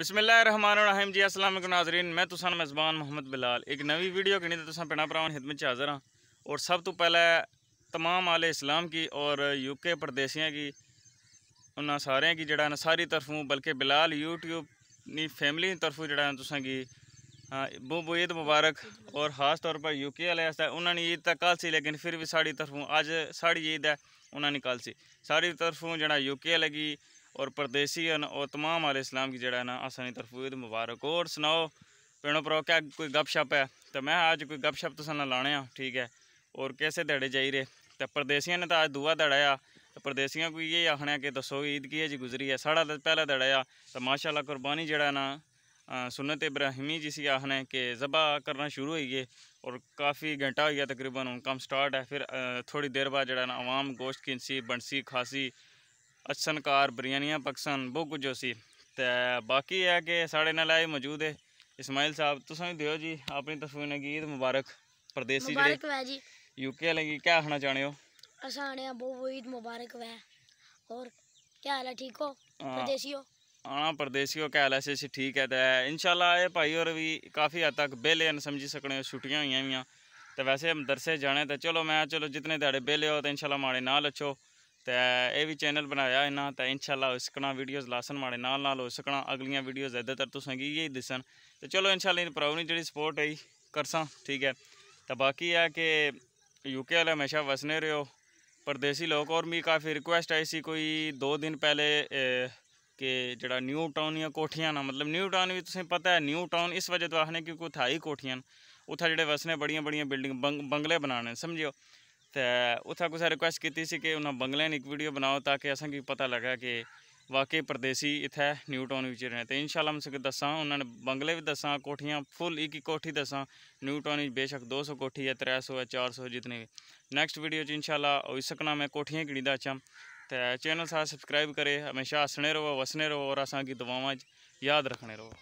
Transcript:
बिसमिल्लाम जी असल नाजरीन मैं तुसा मेज़बान मोहम्मद बिलाल एक नवी वीडियो गिनी तो तुम पिना भरावान हिदमत हाजिर हाँ और सब तो पहले तमाम आले इस्लाम की और यूके प्रदेशियों की उन्होंने सारे की जरा सारी तरफों बल्कि बिलाल यूट्यूब फैमिली तरफों जरा तुसा की बो ईद मुबारक और ख़ास तौर पर यूके आले उन्होंने ईद तक कल सी लेकिन फिर भी साड़ी तरफों अज साड़ी ईद है उन्होंने कल सी साड़ी तरफों जड़ा यूके आए की और परदेसी और तमाम इस्लाम की जड़ा ना आसानी तरफूद मुबारक और सुनाओ भेनों पर क्या कोई शप है तो मैं अज कोई गपशप तुस ना लाने ठीक है और कैसे धड़े चाहिए तो परदेसियों ने तो अज दूआ धड़ा आ तो परदेसियों को ये आखना कि दसो ईद की है जी गुजरी है साढ़ा तो पहला धड़ा आ तो माशाला कुर्बानी जड़ा ना सुनत इब्राहिमी जिसी आखने के कि ज़बा करना शुरू हुई और काफ़ी घंटा हो गया तकरीबन कम स्टार्ट है फिर थोड़ी देर बाद जड़ा ना आवाम गोश्त किनसी बनसी खांसी अच्छन कार बिरयानियाँ पकसन वो कुछ उसी ते बाकी है कि साढ़े नाल मौजूद है इसमाइल साहब भी दियो जी अपनी तस्वीर ने गीत मुबारक परदेसी जी यूके आह्लें गी क्या आखना चाहने हो अस आने बहुत ईद मुबारक वै और क्या हाल है ठीक हो परदेसी हो हाँ परदेसी हो कैल ऐसे ठीक है तो इनशाला ये भाई और भी काफ़ी हद तक बेले न समझी सकने छुट्टियां हुई हुई तो वैसे हम जाने तो चलो मैं चलो जितने ध्याड़े बेले हो तो इनशाला माड़े ना लचो ਤੇ ਇਹ ਵੀ ਚੈਨਲ ਬਣਾਇਆ ਇਹਨਾਂ ਤੇ ਇਨਸ਼ਾਅੱਲਾ ਹੋ ਸਕਣਾ ਵੀਡੀਓਜ਼ ਲਾਸਨ ਮਾੜੇ ਨਾਲ ਨਾਲ ਹੋ ਸਕਣਾ ਅਗਲੀਆਂ ਵੀਡੀਓਜ਼ ਜ਼ਿਆਦਾਤਰ ਤੁਸੀਂ ਕੀ ਹੀ ਦਿਸਣ ਤੇ ਚਲੋ ਇਨਸ਼ਾਅੱਲਾ ਇਹ ਭਰਾਉ ਜਿਹੜੀ ਸਪੋਰਟ ਹੈ ਕਰਸਾਂ ਠੀਕ ਹੈ तो बाकी है कि यूके वाले हमेशा वसने रहे हो परदेसी लोग और भी काफ़ी रिक्वेस्ट आई सी कोई दो दिन पहले ए, के जड़ा न्यू टाउन या कोठियां ना मतलब न्यू टाउन भी तुसें पता है न्यू टाउन इस वजह तो आखने क्योंकि उत्थें ही कोठियां उत्थें जेडे वसने बड़िया बड़िया बिल्डिंग बंग, बंगले बनाने समझियो तो उत्थे कुछ रिक्वेस्ट की उन्हें कि ने एक वीडियो बनाओ ताकि असं की पता लगे कि वाकई परदेसी इतने न्यू टाउन में रहे तो इन शाला मैं दसा उन्होंने बंगले भी दसा कोठियाँ फुल एक ही कोठी दसा न्यू टाउन बेशक दो सौ कोठी है त्रै सौ है चार सौ जितनी भी नैक्सट वीडियो इन इनशाला सकना मैं कोठियाँ गिणीदा अच्छा तो चैनल सारा सबसक्राइब करे हमेशा हसने रहो वसने रहो और असा की याद रखने रहो